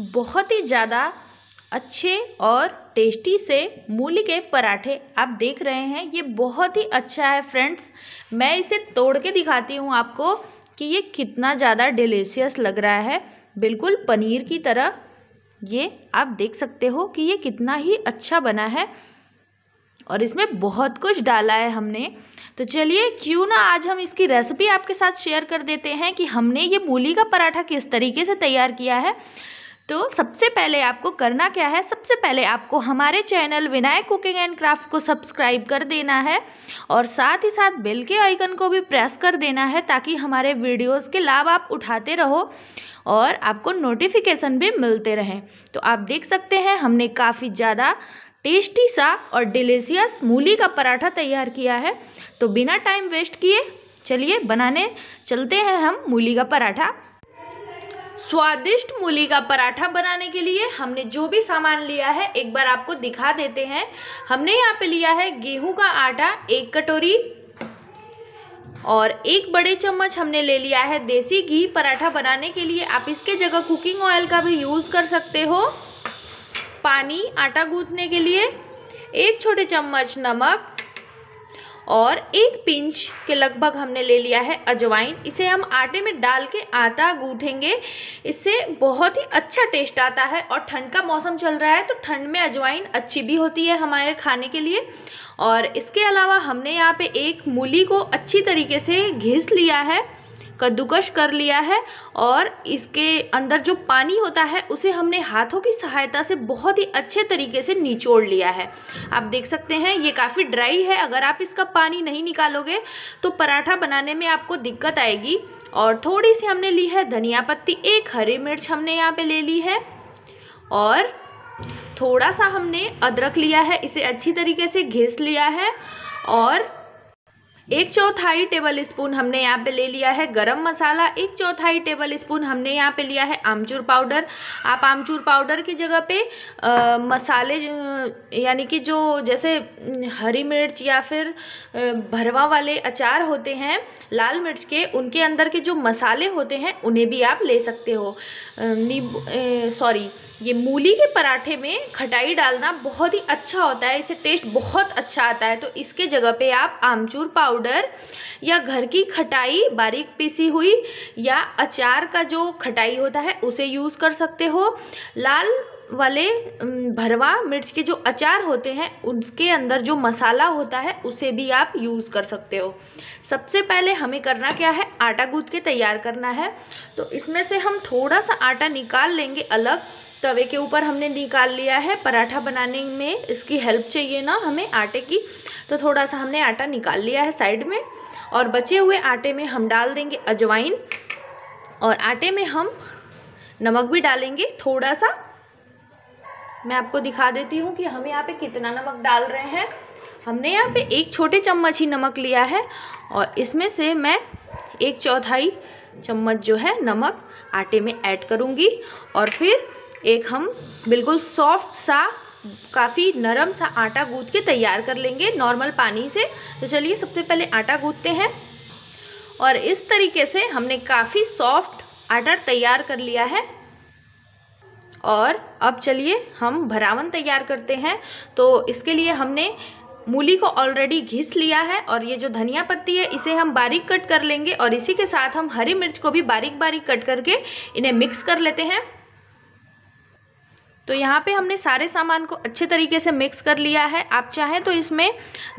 बहुत ही ज़्यादा अच्छे और टेस्टी से मूली के पराठे आप देख रहे हैं ये बहुत ही अच्छा है फ्रेंड्स मैं इसे तोड़ के दिखाती हूँ आपको कि ये कितना ज़्यादा डिलीशियस लग रहा है बिल्कुल पनीर की तरह ये आप देख सकते हो कि ये कितना ही अच्छा बना है और इसमें बहुत कुछ डाला है हमने तो चलिए क्यों ना आज हम इसकी रेसिपी आपके साथ शेयर कर देते हैं कि हमने ये मूली का पराठा किस तरीके से तैयार किया है तो सबसे पहले आपको करना क्या है सबसे पहले आपको हमारे channel Vinayak cooking and craft को सब्सक्राइब कर देना है और साथ ही साथ बेल के आइकन को भी प्रेस कर देना है ताकि हमारे वीडियोस के लाभ आप उठाते रहो और आपको नोटिफिकेशन भी मिलते रहें तो आप देख सकते हैं हमने काफ़ी ज़्यादा टेस्टी सा और डिलीशियस मूली का पराठा तैयार किया है तो बिना टाइम वेस्ट किए चलिए बनाने चलते हैं हम मूली का पराठा स्वादिष्ट मूली का पराठा बनाने के लिए हमने जो भी सामान लिया है एक बार आपको दिखा देते हैं हमने यहाँ पे लिया है गेहूं का आटा एक कटोरी और एक बड़े चम्मच हमने ले लिया है देसी घी पराठा बनाने के लिए आप इसके जगह कुकिंग ऑयल का भी यूज़ कर सकते हो पानी आटा गूंथने के लिए एक छोटे चम्मच नमक और एक पिंच के लगभग हमने ले लिया है अजवाइन इसे हम आटे में डाल के आटा गूंथेंगे इससे बहुत ही अच्छा टेस्ट आता है और ठंड का मौसम चल रहा है तो ठंड में अजवाइन अच्छी भी होती है हमारे खाने के लिए और इसके अलावा हमने यहाँ पे एक मूली को अच्छी तरीके से घिस लिया है कद्दूकश कर लिया है और इसके अंदर जो पानी होता है उसे हमने हाथों की सहायता से बहुत ही अच्छे तरीके से निचोड़ लिया है आप देख सकते हैं ये काफ़ी ड्राई है अगर आप इसका पानी नहीं निकालोगे तो पराठा बनाने में आपको दिक्कत आएगी और थोड़ी सी हमने ली है धनिया पत्ती एक हरी मिर्च हमने यहाँ पर ले ली है और थोड़ा सा हमने अदरक लिया है इसे अच्छी तरीके से घिस लिया है और एक चौथाई टेबल स्पून हमने यहाँ पे ले लिया है गरम मसाला एक चौथाई टेबल स्पून हमने यहाँ पे लिया है आमचूर पाउडर आप आमचूर पाउडर की जगह पे आ, मसाले यानी कि जो जैसे हरी मिर्च या फिर भरवा वाले अचार होते हैं लाल मिर्च के उनके अंदर के जो मसाले होते हैं उन्हें भी आप ले सकते हो नींबू सॉरी ये मूली के पराठे में खटाई डालना बहुत ही अच्छा होता है इसे टेस्ट बहुत अच्छा आता है तो इसके जगह पर आप आमचूर पाउडर पाउडर या घर की खटाई बारीक पीसी हुई या अचार का जो खटाई होता है उसे यूज़ कर सकते हो लाल वाले भरवा मिर्च के जो अचार होते हैं उसके अंदर जो मसाला होता है उसे भी आप यूज़ कर सकते हो सबसे पहले हमें करना क्या है आटा गूँद के तैयार करना है तो इसमें से हम थोड़ा सा आटा निकाल लेंगे अलग तवे के ऊपर हमने निकाल लिया है पराठा बनाने में इसकी हेल्प चाहिए ना हमें आटे की तो थोड़ा सा हमने आटा निकाल लिया है साइड में और बचे हुए आटे में हम डाल देंगे अजवाइन और आटे में हम नमक भी डालेंगे थोड़ा सा मैं आपको दिखा देती हूँ कि हम यहाँ पे कितना नमक डाल रहे हैं हमने यहाँ पे एक छोटे चम्मच ही नमक लिया है और इसमें से मैं एक चौथाई चम्मच जो है नमक आटे में ऐड करूँगी और फिर एक हम बिल्कुल सॉफ्ट सा काफ़ी नरम सा आटा गूँथ के तैयार कर लेंगे नॉर्मल पानी से तो चलिए सबसे पहले आटा गूँथते हैं और इस तरीके से हमने काफ़ी सॉफ्ट आटा तैयार कर लिया है और अब चलिए हम भरावन तैयार करते हैं तो इसके लिए हमने मूली को ऑलरेडी घिस लिया है और ये जो धनिया पत्ती है इसे हम बारीक कट कर लेंगे और इसी के साथ हम हरी मिर्च को भी बारीक बारीक कट करके इन्हें मिक्स कर लेते हैं तो यहाँ पे हमने सारे सामान को अच्छे तरीके से मिक्स कर लिया है आप चाहें तो इसमें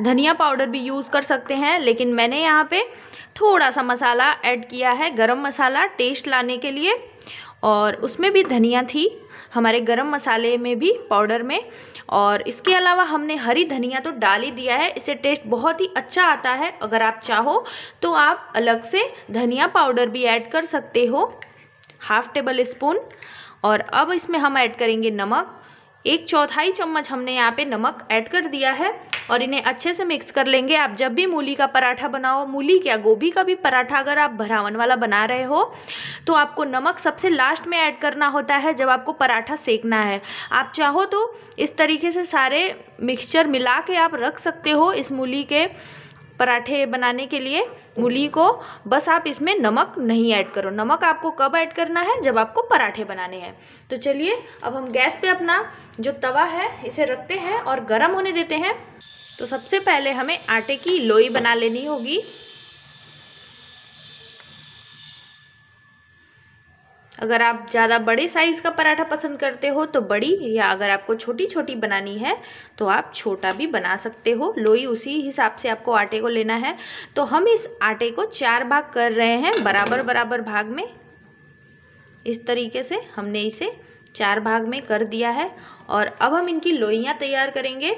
धनिया पाउडर भी यूज़ कर सकते हैं लेकिन मैंने यहाँ पे थोड़ा सा मसाला ऐड किया है गरम मसाला टेस्ट लाने के लिए और उसमें भी धनिया थी हमारे गरम मसाले में भी पाउडर में और इसके अलावा हमने हरी धनिया तो डाल ही दिया है इससे टेस्ट बहुत ही अच्छा आता है अगर आप चाहो तो आप अलग से धनिया पाउडर भी ऐड कर सकते हो हाफ टेबल स्पून और अब इसमें हम ऐड करेंगे नमक एक चौथाई चम्मच हमने यहाँ पे नमक ऐड कर दिया है और इन्हें अच्छे से मिक्स कर लेंगे आप जब भी मूली का पराठा बनाओ मूली क्या गोभी का भी पराठा अगर आप भरावन वाला बना रहे हो तो आपको नमक सबसे लास्ट में ऐड करना होता है जब आपको पराठा सेकना है आप चाहो तो इस तरीके से सारे मिक्सचर मिला के आप रख सकते हो इस मूली के पराठे बनाने के लिए मूली को बस आप इसमें नमक नहीं ऐड करो नमक आपको कब ऐड करना है जब आपको पराठे बनाने हैं तो चलिए अब हम गैस पे अपना जो तवा है इसे रखते हैं और गर्म होने देते हैं तो सबसे पहले हमें आटे की लोई बना लेनी होगी अगर आप ज़्यादा बड़े साइज़ का पराठा पसंद करते हो तो बड़ी या अगर आपको छोटी छोटी बनानी है तो आप छोटा भी बना सकते हो लोई उसी हिसाब से आपको आटे को लेना है तो हम इस आटे को चार भाग कर रहे हैं बराबर बराबर भाग में इस तरीके से हमने इसे चार भाग में कर दिया है और अब हम इनकी लोइयाँ तैयार करेंगे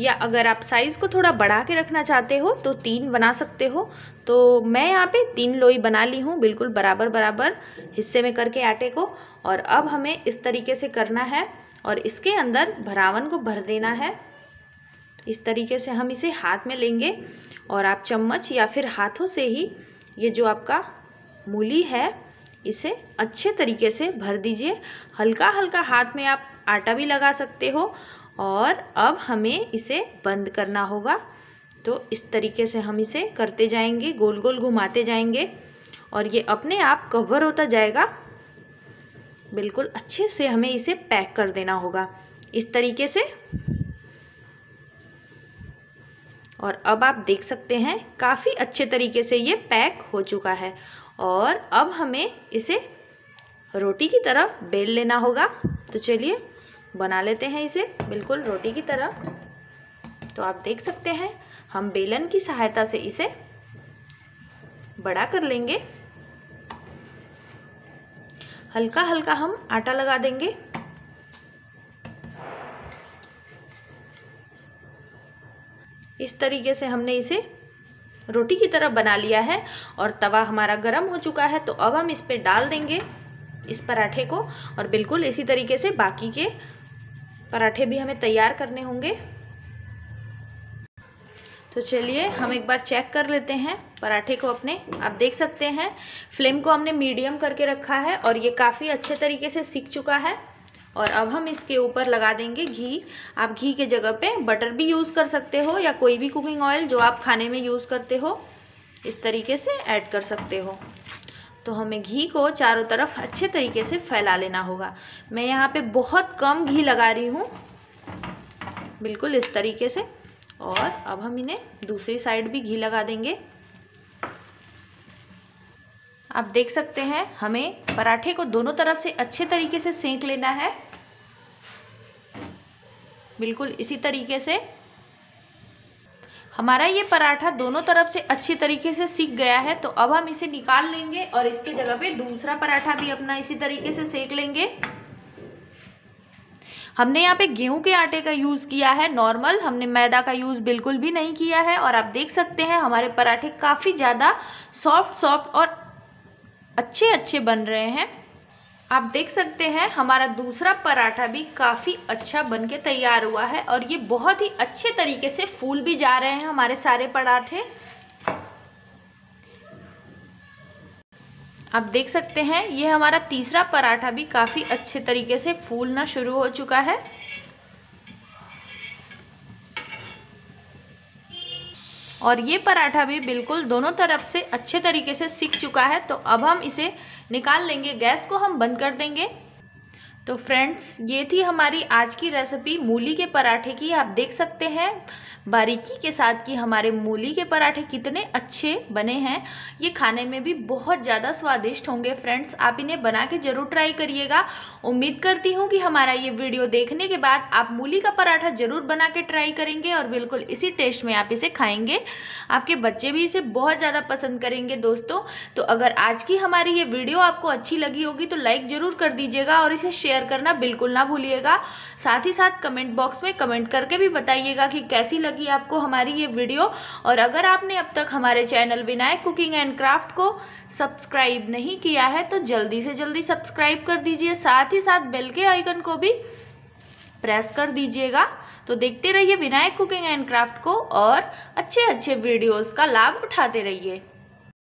या अगर आप साइज़ को थोड़ा बढ़ा के रखना चाहते हो तो तीन बना सकते हो तो मैं यहाँ पे तीन लोई बना ली हूँ बिल्कुल बराबर बराबर हिस्से में करके आटे को और अब हमें इस तरीके से करना है और इसके अंदर भरावन को भर देना है इस तरीके से हम इसे हाथ में लेंगे और आप चम्मच या फिर हाथों से ही ये जो आपका मूली है इसे अच्छे तरीके से भर दीजिए हल्का हल्का हाथ में आप आटा भी लगा सकते हो और अब हमें इसे बंद करना होगा तो इस तरीके से हम इसे करते जाएंगे गोल गोल घुमाते जाएंगे और ये अपने आप कवर होता जाएगा बिल्कुल अच्छे से हमें इसे पैक कर देना होगा इस तरीके से और अब आप देख सकते हैं काफ़ी अच्छे तरीके से ये पैक हो चुका है और अब हमें इसे रोटी की तरह बेल लेना होगा तो चलिए बना लेते हैं इसे बिल्कुल रोटी की तरह तो आप देख सकते हैं हम बेलन की सहायता से इसे बड़ा कर लेंगे हल्का हल्का हम आटा लगा देंगे इस तरीके से हमने इसे रोटी की तरह बना लिया है और तवा हमारा गर्म हो चुका है तो अब हम इस पर डाल देंगे इस पराठे को और बिल्कुल इसी तरीके से बाकी के पराठे भी हमें तैयार करने होंगे तो चलिए हम एक बार चेक कर लेते हैं पराठे को अपने आप देख सकते हैं फ्लेम को हमने मीडियम करके रखा है और ये काफ़ी अच्छे तरीके से सीख चुका है और अब हम इसके ऊपर लगा देंगे घी आप घी के जगह पे बटर भी यूज़ कर सकते हो या कोई भी कुकिंग ऑयल जो आप खाने में यूज़ करते हो इस तरीके से ऐड कर सकते हो तो हमें घी को चारों तरफ अच्छे तरीके से फैला लेना होगा मैं यहाँ पे बहुत कम घी लगा रही हूँ बिल्कुल इस तरीके से और अब हम इन्हें दूसरी साइड भी घी लगा देंगे आप देख सकते हैं हमें पराठे को दोनों तरफ से अच्छे तरीके से सेंक लेना है बिल्कुल इसी तरीके से हमारा ये पराठा दोनों तरफ से अच्छी तरीके से सीख गया है तो अब हम इसे निकाल लेंगे और इसके जगह पे दूसरा पराठा भी अपना इसी तरीके से सेक लेंगे हमने यहाँ पे गेहूं के आटे का यूज़ किया है नॉर्मल हमने मैदा का यूज़ बिल्कुल भी नहीं किया है और आप देख सकते हैं हमारे पराठे काफ़ी ज़्यादा सॉफ्ट सॉफ्ट और अच्छे अच्छे बन रहे हैं आप देख सकते हैं हमारा दूसरा पराठा भी काफ़ी अच्छा बन के तैयार हुआ है और ये बहुत ही अच्छे तरीके से फूल भी जा रहे हैं हमारे सारे पराठे आप देख सकते हैं ये हमारा तीसरा पराठा भी काफ़ी अच्छे तरीके से फूलना शुरू हो चुका है और ये पराठा भी बिल्कुल दोनों तरफ से अच्छे तरीके से सीख चुका है तो अब हम इसे निकाल लेंगे गैस को हम बंद कर देंगे तो फ्रेंड्स ये थी हमारी आज की रेसिपी मूली के पराठे की आप देख सकते हैं बारीकी के साथ कि हमारे मूली के पराठे कितने अच्छे बने हैं ये खाने में भी बहुत ज़्यादा स्वादिष्ट होंगे फ्रेंड्स आप इन्हें बना के ज़रूर ट्राई करिएगा उम्मीद करती हूँ कि हमारा ये वीडियो देखने के बाद आप मूली का पराठा ज़रूर बना के ट्राई करेंगे और बिल्कुल इसी टेस्ट में आप इसे खाएँगे आपके बच्चे भी इसे बहुत ज़्यादा पसंद करेंगे दोस्तों तो अगर आज की हमारी ये वीडियो आपको अच्छी लगी होगी तो लाइक ज़रूर कर दीजिएगा और इसे शेयर शेयर करना बिल्कुल ना भूलिएगा साथ ही साथ कमेंट बॉक्स में कमेंट करके भी बताइएगा कि कैसी लगी आपको हमारी ये वीडियो और अगर आपने अब तक हमारे channel Vinayak cooking and craft को सब्सक्राइब नहीं किया है तो जल्दी से जल्दी सब्सक्राइब कर दीजिए साथ ही साथ बेल के आइकन को भी प्रेस कर दीजिएगा तो देखते रहिए विनायक कुकिंग एंड क्राफ्ट को और अच्छे अच्छे वीडियोस का लाभ उठाते रहिए